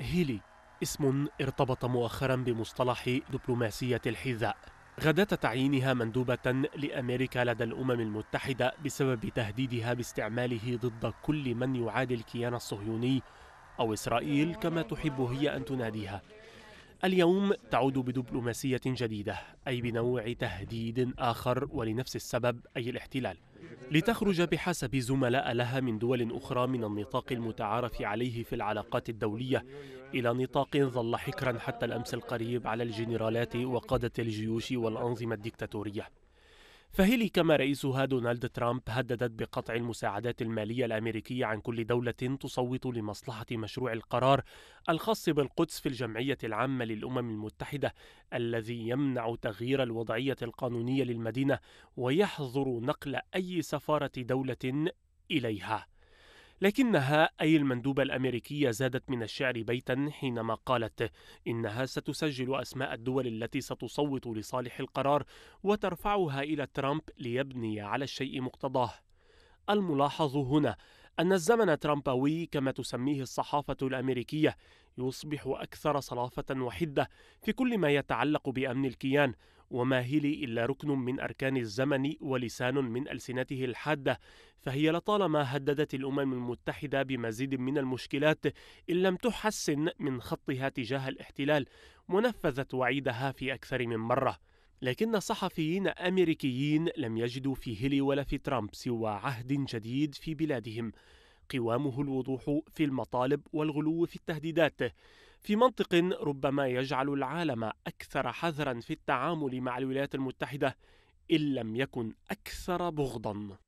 هيلي اسم ارتبط مؤخرا بمصطلح دبلوماسية الحذاء غدا تعيينها مندوبة لأمريكا لدى الأمم المتحدة بسبب تهديدها باستعماله ضد كل من يعادي الكيان الصهيوني أو إسرائيل كما تحب هي أن تناديها اليوم تعود بدبلوماسية جديدة أي بنوع تهديد آخر ولنفس السبب أي الاحتلال لتخرج بحسب زملاء لها من دول أخرى من النطاق المتعارف عليه في العلاقات الدولية إلى نطاق ظل حكرا حتى الأمس القريب على الجنرالات وقادة الجيوش والأنظمة الدكتاتورية فهيلي كما رئيسها دونالد ترامب هددت بقطع المساعدات المالية الأمريكية عن كل دولة تصوت لمصلحة مشروع القرار الخاص بالقدس في الجمعية العامة للأمم المتحدة الذي يمنع تغيير الوضعية القانونية للمدينة ويحظر نقل أي سفارة دولة إليها. لكنها أي المندوبة الأمريكية زادت من الشعر بيتا حينما قالت إنها ستسجل أسماء الدول التي ستصوت لصالح القرار وترفعها إلى ترامب ليبني على الشيء مقتضاه الملاحظ هنا أن الزمن ترامبوي كما تسميه الصحافة الأمريكية يصبح أكثر صلافة وحدة في كل ما يتعلق بأمن الكيان وما هيلي إلا ركن من أركان الزمن ولسان من ألسنته الحادة فهي لطالما هددت الأمم المتحدة بمزيد من المشكلات إن لم تحسن من خطها تجاه الاحتلال ونفذت وعيدها في أكثر من مرة لكن صحفيين أمريكيين لم يجدوا في هيلي ولا في ترامب سوى عهد جديد في بلادهم قوامه الوضوح في المطالب والغلو في التهديدات في منطق ربما يجعل العالم اكثر حذرا في التعامل مع الولايات المتحده ان لم يكن اكثر بغضا